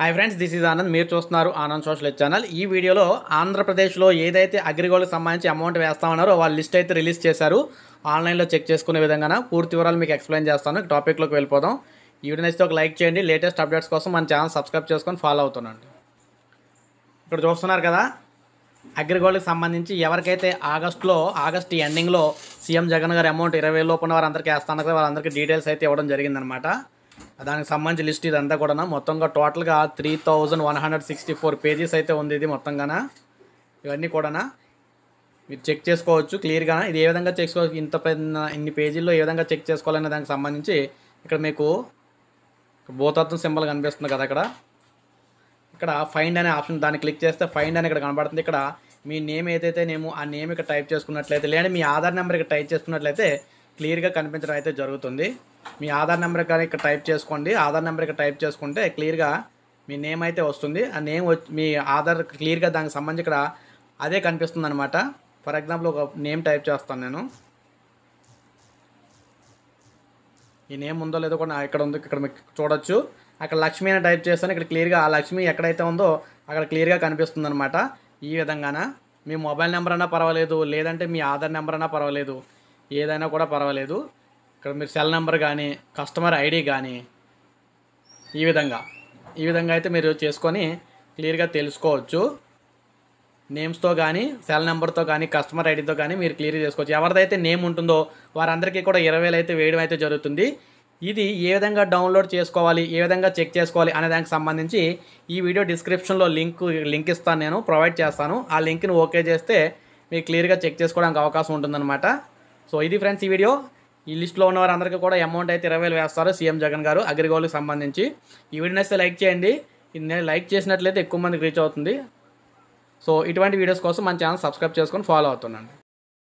hi friends this is Anand మీరు చూస్తున్నారు Anand social channel ఈ వీడియోలో ఆంధ్రప్రదేశ్లో ఏదైతే అగ్రిగోల్డ్కి సంబంధించి అమౌంట్ వేస్తామన్నారో వాళ్ళ లిస్ట్ అయితే రిలీజ్ చేశారు ఆన్లైన్లో చెక్ చేసుకునే విధంగా పూర్తి వివరాలు మీకు ఎక్స్ప్లెయిన్ చేస్తాను టాపిక్లోకి వెళ్ళిపోదాం ఈ వీడియో నచ్చితే ఒక లైక్ చేయండి లేటెస్ట్ అప్డేట్స్ కోసం మన ఛానల్ సబ్స్క్రైబ్ చేసుకొని ఫాలో అవుతున్నాను ఇక్కడ చూస్తున్నారు కదా అగ్రిగోల్డ్కి సంబంధించి ఎవరికైతే ఆగస్ట్లో ఆగస్ట్ ఎండింగ్లో సీఎం జగన్ గారు అమౌంట్ ఇరవై లోపల వారందరికీ వేస్తాను కదా వాళ్ళందరికీ డీటెయిల్స్ అయితే ఇవ్వడం జరిగిందనమాట దానికి సంబంధించి లిస్ట్ ఇదంతా కూడా మొత్తంగా టోటల్గా three thousand one hundred sixty four pages అయితే ఉంది ఇది మొత్తంగానా ఇవన్నీ కూడానా మీరు చెక్ చేసుకోవచ్చు క్లియర్గా ఇది ఏ విధంగా చెక్ ఇంత ఇంత ఇన్ని పేజీల్లో ఏ విధంగా చెక్ చేసుకోవాలనే దానికి సంబంధించి ఇక్కడ మీకు భూతత్వం సింబల్ కనిపిస్తుంది కదా అక్కడ ఇక్కడ ఫైండ్ అనే ఆప్షన్ దాన్ని క్లిక్ చేస్తే ఫైండ్ అని ఇక్కడ కనబడుతుంది ఇక్కడ మీ నేమ్ ఏదైతే నేమో ఆ నేమ్ ఇక్కడ టైప్ చేసుకున్నట్లయితే లేదంటే మీ ఆధార్ నెంబర్ ఇక్కడ టైప్ చేసుకున్నట్లయితే క్లియర్గా కనిపించడం అయితే జరుగుతుంది మీ ఆధార్ నెంబర్ కానీ ఇక్కడ టైప్ చేసుకోండి ఆధార్ నెంబర్ ఇక్కడ టైప్ చేసుకుంటే క్లియర్గా మీ నేమ్ అయితే వస్తుంది ఆ నేమ్ మీ ఆధార్ క్లియర్గా దానికి సంబంధించి ఇక్కడ అదే కనిపిస్తుంది అనమాట ఫర్ ఎగ్జాంపుల్ ఒక నేమ్ టైప్ చేస్తాను నేను ఈ నేమ్ ఉందో లేదో కూడా ఇక్కడ ఉందో ఇక్కడ మీకు చూడొచ్చు అక్కడ లక్ష్మి అని టైప్ చేస్తాను ఇక్కడ క్లియర్గా ఆ లక్ష్మి ఎక్కడైతే ఉందో అక్కడ క్లియర్గా కనిపిస్తుంది అనమాట ఈ విధంగాన మీ మొబైల్ నెంబర్ అన్నా పర్వాలేదు లేదంటే మీ ఆధార్ నెంబర్ అన్నా పర్వాలేదు ఏదైనా కూడా పర్వాలేదు ఇక్కడ మీరు సెల్ నెంబర్ కానీ కస్టమర్ ఐడి కానీ ఈ విధంగా ఈ విధంగా అయితే మీరు చేసుకొని క్లియర్గా తెలుసుకోవచ్చు నేమ్స్తో కానీ సెల్ నెంబర్తో కానీ కస్టమర్ ఐడితో కానీ మీరు క్లియర్ చేసుకోవచ్చు ఎవరిదైతే నేమ్ ఉంటుందో వారందరికీ కూడా ఇరవై అయితే వేయడం అయితే జరుగుతుంది ఇది ఏ విధంగా డౌన్లోడ్ చేసుకోవాలి ఏ విధంగా చెక్ చేసుకోవాలి అనే దానికి సంబంధించి ఈ వీడియో డిస్క్రిప్షన్లో లింక్ లింక్ ఇస్తాను నేను ప్రొవైడ్ చేస్తాను ఆ లింక్ని ఓకే చేస్తే మీరు క్లియర్గా చెక్ చేసుకోవడానికి అవకాశం ఉంటుందన్నమాట సో ఇది ఫ్రెండ్స్ ఈ వీడియో ఈ లిస్ట్లో ఉన్న వారందరికీ కూడా అమౌంట్ అయితే ఇరవై వేలు వేస్తారు సీఎం జగన్ గారు అగ్రిగోల్కి సంబంధించి ఈ వీడియో అయితే లైక్ చేయండి నేను లైక్ చేసినట్లయితే ఎక్కువ మందికి రీచ్ అవుతుంది సో ఇటువంటి వీడియోస్ కోసం మన ఛానల్ సబ్స్క్రైబ్ చేసుకొని ఫాలో అవుతున్నాను